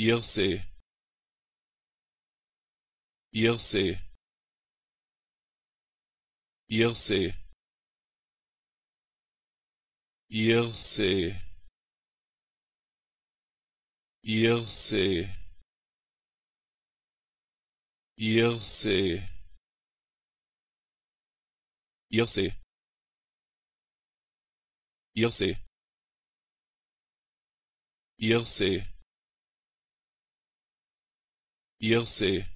Irsee Irsee Irsee Irsee Irsee Irsee Irsee Irsee Irsee hirse